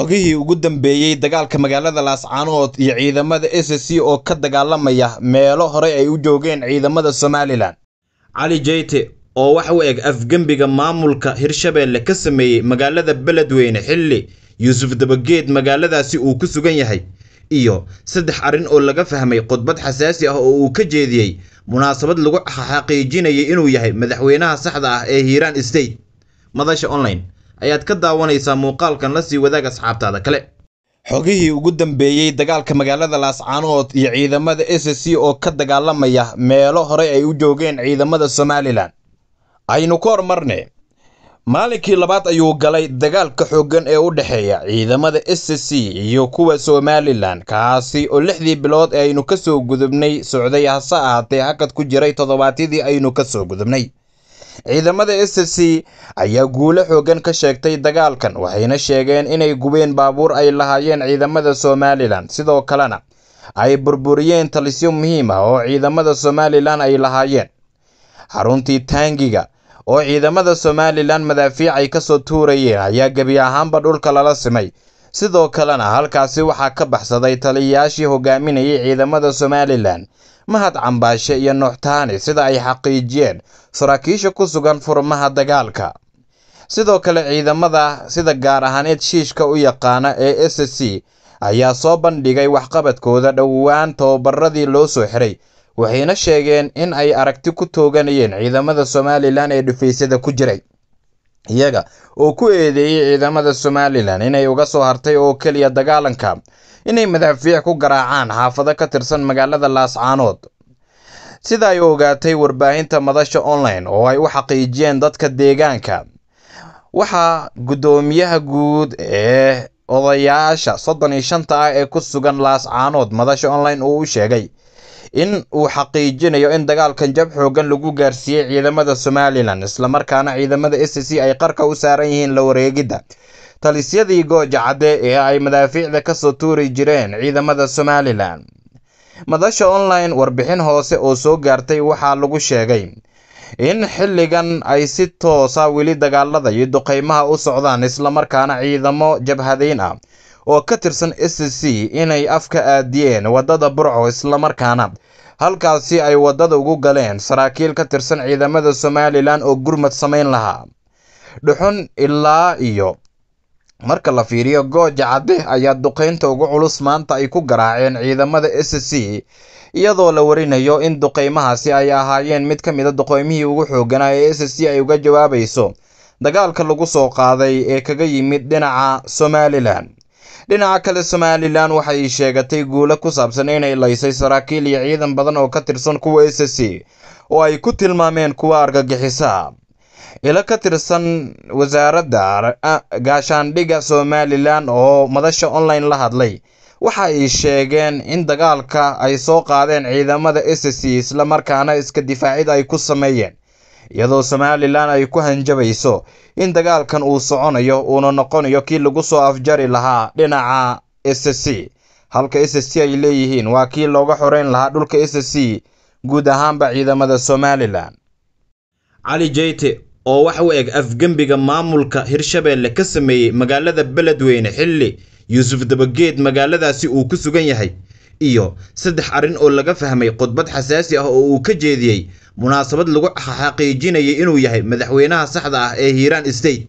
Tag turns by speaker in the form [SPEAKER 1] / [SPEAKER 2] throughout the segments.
[SPEAKER 1] xogihii ugu dambeeyey dagaalka magaalada laascaanood iyo ciidamada s c oo ka dagaalamaya meelo hore ay u joogeen ciidamada somalilan cali jeyte oo wax u eg afgembiga maamulka hirshabeelle ka sameeyey magaalada beledweyne xilli yuusuf dabageed magaaladaasi uu ku sugan yahay iyo saddex arrin oo laga fahmay khudbad xasaasi ah oo uu ka jeediyey munaasabad lagu xaqiijinayay inuu yahay madaxweynaha saxda ah ee hiiraan state madasha online ayaad ka daawanaysaa muuqaalkan la sii wadaag asxaabtaada kale xogihii ugu dambeeyey dagaalka magaalada laascaanood iyo ciidamada s c oo ka dagaalamaya meelo hore ay u joogeen ciidamada somalilan aynu ka hormarne maalinkii labaad ayuu galay dagaalka xooggan ee u dhexeeya ciidamada s c iyo kuwa somalilan kaasi oo lixdii bilood ee aynu ka soo gudubnay socday hase ahaatee hakad ku jiray toddobaadyadii aynu ka soo gudubnay ciidamada s f c ayaa guulo xoogan ka sheegtay dagaalkan waxayna sheegeen inay gubeen baabuur ay lahaayeen ciidamada somalilan sidoo kalena ay burburiyeen talisyo muhiim ah oo ciidamada somalilan ay lahaayeen xaruntii taangiga oo ciidamada somalilan madaafiic ay ka soo tuurayeen ayaa gebi ahaanba dhulka lala simay sidoo kalena halkaasi waxaa ka baxsaday taliyayaashii hogaaminayay ciidamada somalilan mahad cambaashe iyo nuuxtaani sida ay xaqiijiyeen saraakiisha ku sugan furmaha dagaalka sidoo kale ciidamada sida gaar ahaaneed shiishka u yaqaana ee s c ayaa soo bandhigay waxqabadkooda dhowaan tababaradii loo soo xiray waxayna sheegeen in ay aragti ku tooganayeen ciidamada somalilan ee dhufaysyada ku jiray iyaga oo ku eedeeyey ciidamada somalilan inay uga soo hartay oo keliya dagaalanka inay madaafiic ku garaacaan xaafado ka tirsan magaalada laascaanood sida ay ogaatay warbaahinta madasha online oo ay u xaqiijiyeen dadka deegaanka waxaa guddoomiyaha guud ee odayaasha soddon iyo shanta ah ee ku sugan laascaanood madasha online uu u sheegay in uu xaqiijinayo in dagaalkan jab xoogan lagu gaarsiiyey ciidamada somalilan islamarkaana ciidamada s c ay qarka u saaran yihiin la wareegidda talisyadii gooja cadde ee ay madaafiicda ka soo tuuri jireen ciidamada somalilan madasha online warbixin hoose oo soo gaartay waxaa lagu sheegay in xilligan ay si toosa weli dagaalada iyo duqeymaha u socdaan islamarkaana ciidamo jabhadeyn ah oo ka tirsan s c inay afka aadiyeen waddada burco islamarkaana halkaasi ay waddada ugu galeen saraakiil ka tirsan ciidamada somalilan oo gurmad samayn lahaa dhuxun ilaa iyo marka la fiiriyo gooja cadde ayaa duqaynta ugu culus maanta ay ku garaaceen ciidamada s c iyadoo la warinayo in duqaymahaasi ay ahaayeen mid ka mida duqoymihii ugu xooganaa ee s c ay uga jawaabayso dagaalka lagu soo qaaday ee kaga yimid dhinaca somalilan dhinaca kale somalilan waxay sheegatay guulo ku saabsan inay laysay saraakiil iyo ciidan badan oo ka tirsan kuwa s s c oo ay ku tilmaameen kuwa argagixisa ilo ka tirsan wasaaradda gaashaandhigga somalilan oo madasha online la hadlay waxa ay sheegeen in dagaalka ay soo qaadeen ciidamada s s c islamarkaana iska difaacid ay ku sameeyeen iyadoo somalilan ay ku hanjabayso in dagaalkan uu soconayo uuna noqonayo kii lagu soo afjari lahaa dhinaca s c halka s c ay leeyihiin waa kii looga xorayn lahaa dhulka s c guud ahaanba ciidamada somalilan cali jeyte oo wax u eg afgembiga maamulka hirshabeelle ka sameeyey magaalada beledweyne xilli yuusuf dabageed magaaladaasi uu ku sugan yahay iyo saddex arrin oo laga fahmay khudbad xasaasi ah oo uu ka jeediyey munaasabad lagu xaqiijinayay inuu yahay madaxweynaha saxda ah ee hiiraan state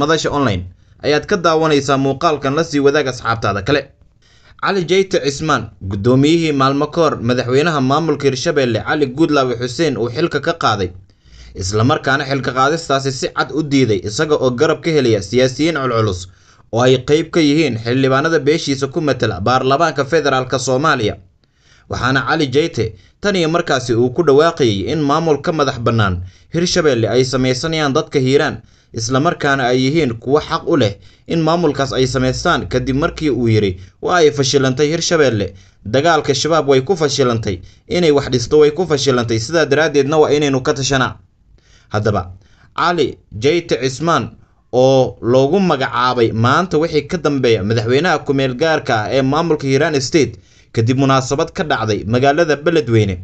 [SPEAKER 1] madasha online ayaad ka daawanaysaa muuqaalkan la sii wadaag asxaabtaada kale cali jeyte cismaan guddoomiyihii maalmo ka madaxweynaha maamulka hirshabeelle cali guudlaawi xuseen uu xilka ka qaaday islamarkaana xilka qaadistaasi si cad u diiday isaga oo garab ka helaya siyaasiyiin culculus oo ay qayb ka yihiin xildhibaanada beeshiisa ku matela baarlamaanka federaalka soomaaliya waxaana cali jeyte tan iyo markaasi uu ku dhawaaqayay in maamulka madax bannaan hirshabeelle ay samaysanayaan dadka hiiraan isla markaana ay yihiin kuwo xaq u leh in maamulkaas ay samaystaan kadib markii uu yidhi waa ay fashilantay hirshabeelle dagaalka shabaab way ku fashilantay inay wax dhisto way ku fashilantay sidaa daraaddeedna waa inaynu ka tashanaa haddaba cali jeyte cismaan oo loogu magacaabay maanta wixii ka dambeeya madaxweynaha kumeelgaarka ah ee maamulka hiiraan state kadib munaasabad ka dhacday magaalada beledweyne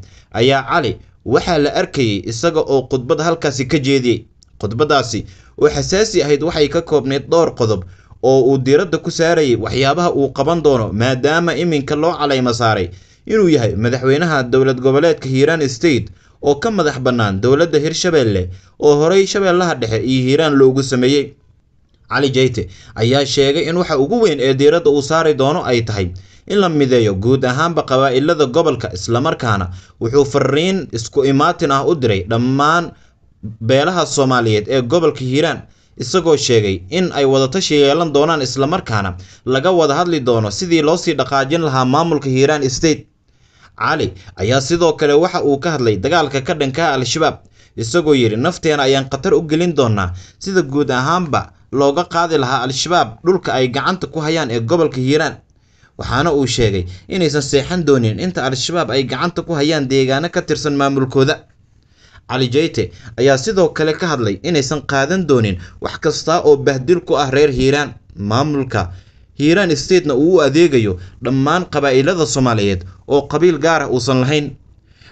[SPEAKER 1] ayaa cali waxaa la arkayay isaga oo khudbad halkaasi ka jeediyey khudbaddaasi oo xasaasi ahayd waxay ka koobnayd dhowr qodob oo uu diiradda ku saarayay waxyaabaha uu qaban doono maadaama iminka loo calaymo saaray inuu yahay madaxweynaha dowlad goboleedka hiiraan state oo ka madax bannaan dowladda hirshabeelle oo horay shabeellaha dhexe iyo hiiraan loogu sameeyey cali jeyte ayaa sheegay in waxa ugu weyn ee diiradda uu saari doono ay tahay in la mideeyo guud ahaanba qabaa'ilada gobolka islamarkaana wuxuu fariin isku imaatin ah u diray dhammaan beelaha soomaaliyeed ee gobolka hiiraan isagoo sheegay in ay wadatashi yeelan doonaan islamarkaana laga wada hadli doono sidii loo sii dhaqaajin lahaa maamulka hiiraan state cali ayaa sidoo kale waxa uu ka hadlay dagaalka ka dhankaa al-shabaab isagoo yidhi nafteena ayaan khatar u gelin doonaa sida guud ahaanba looga qaadi lahaa al-shabaab dhulka ay gacanta ku hayaan ee gobolka hiiraan waxaana uu sheegay inaysan seexan doonin inta al-shabaab ay gacanta ku hayaan deegaano ka tirsan maamulkooda cali jeyte ayaa sidoo kale ka hadlay inaysan qaadan doonin wax kasta oo bahdil ku ah reer hiiraan maamulka hiiraan statena uu u adeegayo dhammaan qabaa'ilada soomaaliyeed oo qabiil gaar ah uusan lahayn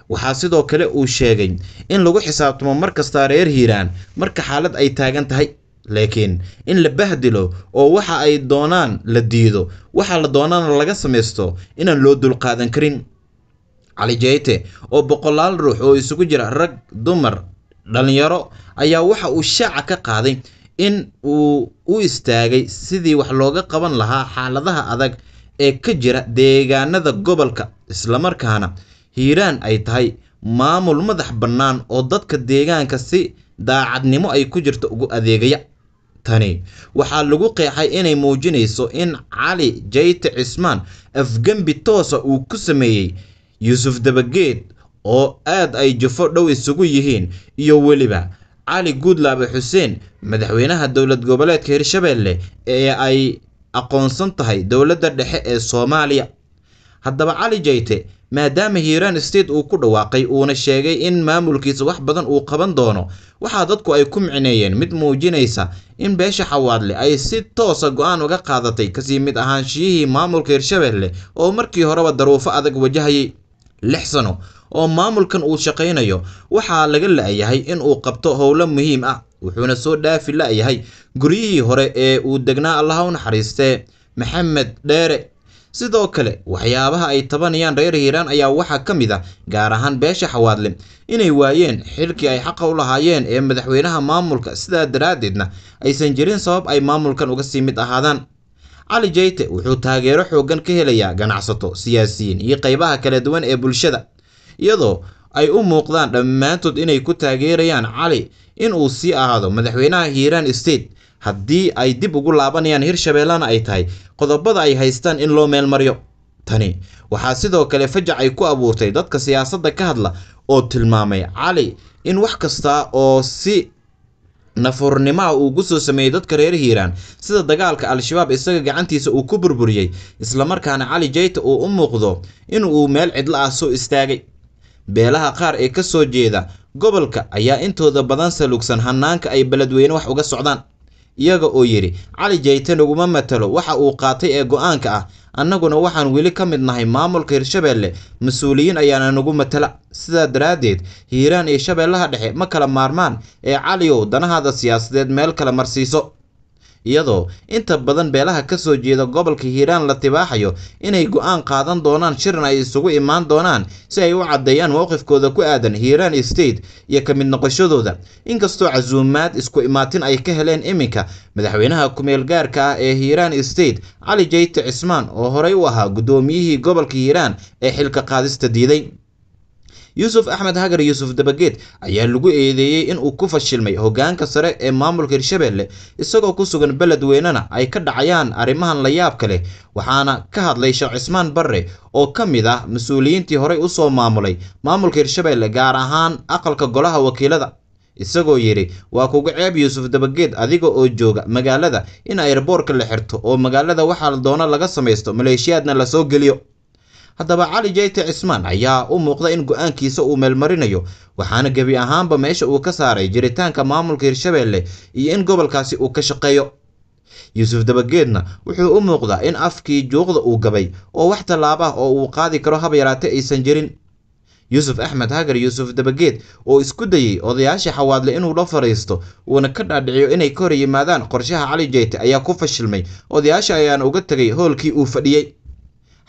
[SPEAKER 1] waxaa sidoo kale uu sheegay in lagu xisaabtamo mar kasta reer hiiraan marka xaalad ay taagan tahay laakiin in la bahdilo oo waxa ay doonaan la diido waxaa la doonaana laga samaysto inaan loo dulqaadan karin calijeyte oo boqolaal ruux oo isugu jira rag dumar dhallinyaro ayaa waxa uu shaaca ka qaaday in uu u istaagay sidii wax looga qaban lahaa xaaladaha adag ee ka jira deegaanada gobolka islamarkaana hiiraan ay tahay maamul madax bannaan oo dadka deegaanka si daacadnimo ay ku jirto ugu adeegaya tani waxaa lagu qeexay inay muujinayso in cali jayte cismaan afgembi toosa uu ku sameeyey yuusuf dabageed oo aad ay jufo dhow isugu yihiin iyo weliba cali guudlaabe xuseen madaxweynaha dowlad goboleedka hirshabeelle ee ay aqoonsan tahay dowladda dhexe ee soomaaliya haddaba cali jayte maadaama hiiraan state uu ku dhawaaqay uuna sheegay in maamulkiisa wax badan uu qaban doono waxaa dadku ay ku micneeyeen mid muujinaysa in beesha xawaadle ay si toosa ah go-aan uga qaadatay kasii mid ahaanshiyihii maamulka hirshabeelle oo markii horeba daruufo adag wajahayay lix sano oo maamulkan uu shaqaynayo waxaa laga la-yahay inuu qabto howlo muhiim ah wuxuuna soo dhaafi la-yahay guryihii hore ee uu degnaa allaha u naxariistee maxamed dheere sidoo kale waxyaabaha ay tabanayaan reer hiiraan ayaa waxaa ka mid a ah, gaar ahaan beesha xawaadle inay waayeen xilkii ay xaqa u lahaayeen ee madaxweynaha maamulka sidaa daraaddeedna aysan jirin sabab ay maamulkan uga sii mid ahaadaan cali jeyte wuxuu taageero xooggan ka helayaa ganacsato siyaasiyiin iyo qaybaha kala duwan ee bulshada iyadoo ay u muuqdaan dhammaantood inay ku taageerayaan cali in uu sii ahaado madaxweynaha hiiraan state haddii ay dib ugu laabanayaan hirshabeellana ay tahay qodobada ay haystaan in loo meel maryo tani waxaa sidoo kale fajac ay ku abuurtay dadka siyaasadda ka hadla oo tilmaamay cali in wax kasta oo si nafuurnimaha uu soo sameeyey dadka reer hiiraan sida dagaalka al-shabaab isaga gacantiisa uu ku burburiyey islamarkaana cali jeyta uu u muuqdo in uu meel cidla ah soo istaagay beelaha qaar ee ka soo jeeda gobolka ayaa intooda badan salugsan hanaanka ay beledweyne wax uga socdaan iyaga oo yidhi cali jayte naguma matalo waxa uu qaatay ee go'aanka ah annaguna waxaan weli ka mid nahay maamulka hirshabeelle mas-uuliyiin ayaana nagu matala sidaa daraaddeed hiiraan iyo shabeellaha dhexe ma kala maarmaan ee cali ow danahaada siyaasadeed meel kala marsiiso iyadoo inta badan beelaha ka soo jeeda gobolka hiiraan la tibaaxayo inay go'aan qaadan doonaan shirna ay isugu imaan doonaan si ay u caddeeyaan mowqifkooda ku aadan hiiraan state iyo ka mid noqoshadooda inkastoo casuumaad isku imaatin ay ka heleen iminka madaxweynaha kumeel gaarka ah ee hiiraan state cali jeyte cismaan oo horey u ahaa guddoomiyihii gobolka hiiraan ee xilka qaadista diiday yuusuf axmed hagar yuusuf dabageed ayaa lagu eedeeyey inuu ku fashilmay hogaanka sare ee maamulka hirshabelle isagoo ku sugan beledweynena ay ka dhacayaan arrimahan layaabka leh waxaana ka hadlay sheekh cismaan barre oo ka mid ah mas-uuliyiintii horey usoo maamulay maamulka hirshabeelle gaar ahaan aqalka golaha wakiilada isagoo yidhi waa kugu ceeb yuusuf dabageed adiga oo jooga magaalada in ayrboorka la xirto oo magaalada waxaa doono laga samaysto maleeshiyaadna lasoo geliyo haddaba cali jeyte cismaan ayaa u muuqda in go'aankiisa uu meelmarinayo waxaana gebi ahaanba meesha uu ka saaray jiritaanka maamulka hirshabeelle iyo in gobolkaasi uu ka shaqeeyo yuusuf dabageedna wuxuu u muuqdaa in afkii juuqda uu gabay oo wax tallaabo oo uu qaadi karo hab yaraate aysan jirin yuusuf axmed hagar yuusuf dabageed oo isku dayey odayaashii xawaadle inuu la fadhiisto uuna ka dhaadhiciyo inay ka hor yimaadaan qorshaha cali jeyte ayaa ku fashilmay odayaasha ayaana uga tegay howlkii uu fadhiyey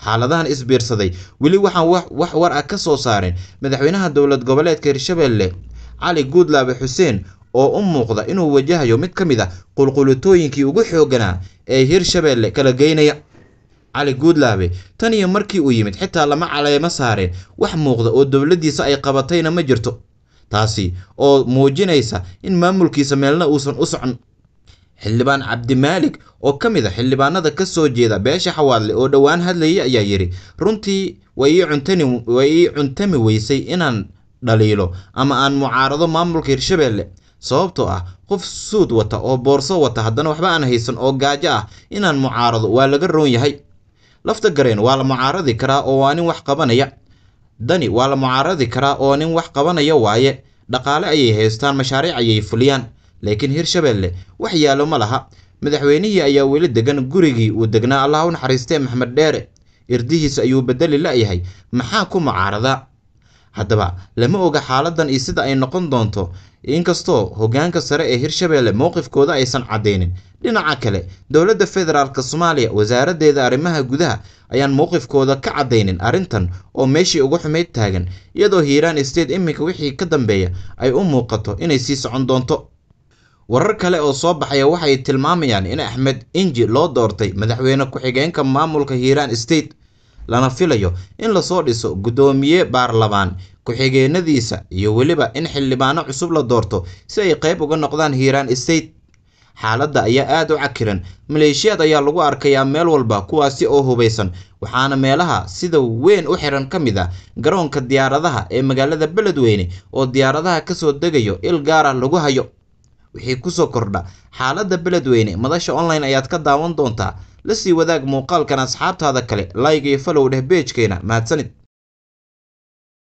[SPEAKER 1] xaaladahan isbiirsaday weli waxaan wax war a ah ka soo saareen madaxweynaha dowlad goboleedka hirshabeelle cali guudlaabe xuseen oo u muuqda inuu wajahayo mid ka mid a ah qulqulitooyinkii ugu xoogganaa ee hirshabeelle kala geynaya cali guudlaabe tan iyo markii uu yimid xitaa lama caleemo saareen wax muuqda oo dowladdiisa ay qabatayna ma jirto taasi oo muujinaysa in maamulkiisa meelna uusan u socon xildhibaan cabdimaalik oo ka mid a ah xildhibaanada ka soo jeeda beesha xawaadle oo dhowaan hadlayay ayaa yidhi runtii way ii cuntami weysay inaan dhaliilo ama aan mucaarado maamulka hirshabelle sababtoo ah qof suud wata oo boorso wata haddana waxba aan haysan oo gaajo ah inaan mucaarado waa laga roon yahay lafta gareen waa la mucaaradi karaa oo waa nin wax qabanaya dani waa la mucaaradi karaa oo nin wax qabanaya waaye dhaqaale ayay haystaan mashaariic ayay fuliyaan laakiin hirshabeelle wax yaallo ma laha madaxweynihii ayaa weli degan gurigii uu degnaa allah u naxariistee maxmed dheere irdihiisa ayuu bedeli la'yahay maxaa ku mucaarada haddaba lama oga xaaladan iyo sida ay noqon doonto inkastoo hoggaanka sare ee hirshabeelle mowqifkooda aysan caddaynin dhinaca kale dowladda federaalk soomaaliya wasaaraddeeda arrimaha gudaha ayaan mowqifkooda ka caddaynin arrintan oo meeshii uga xumayd taagan iyadoo hiiraan state iminka wixii ka dambeeya ay u muuqato inay sii socon doonto warar kale oo soo baxaya waxay tilmaamayaan in axmed inji loo doortay madaxweyne ku-xigeenka maamulka hiiraan state lana filayo in lasoo dhiso guddoomiye baarlamaan ku-xigeenadiisa iyo weliba in xildhibaano cusub la doorto si ay qayb uga noqdaan hiiraan state xaaladda ayaa aad u cakiran maleeshiyaad ayaa lagu arkayaa meel walba kuwaasi oo hubaysan waxaana meelaha sida weyn u xiran ka mid a ah garoonka diyaaradaha ee magaalada beledweyne oo diyaaradaha kasoo degayo il gaar lagu hayo wixii kusoo kordha xaaladda beledweyne madasha online ayaad ka daawan doontaa la sii wadaag muuqaalkan asxaabtaada kale layg iyo falow dheh beejkeena mahadsanid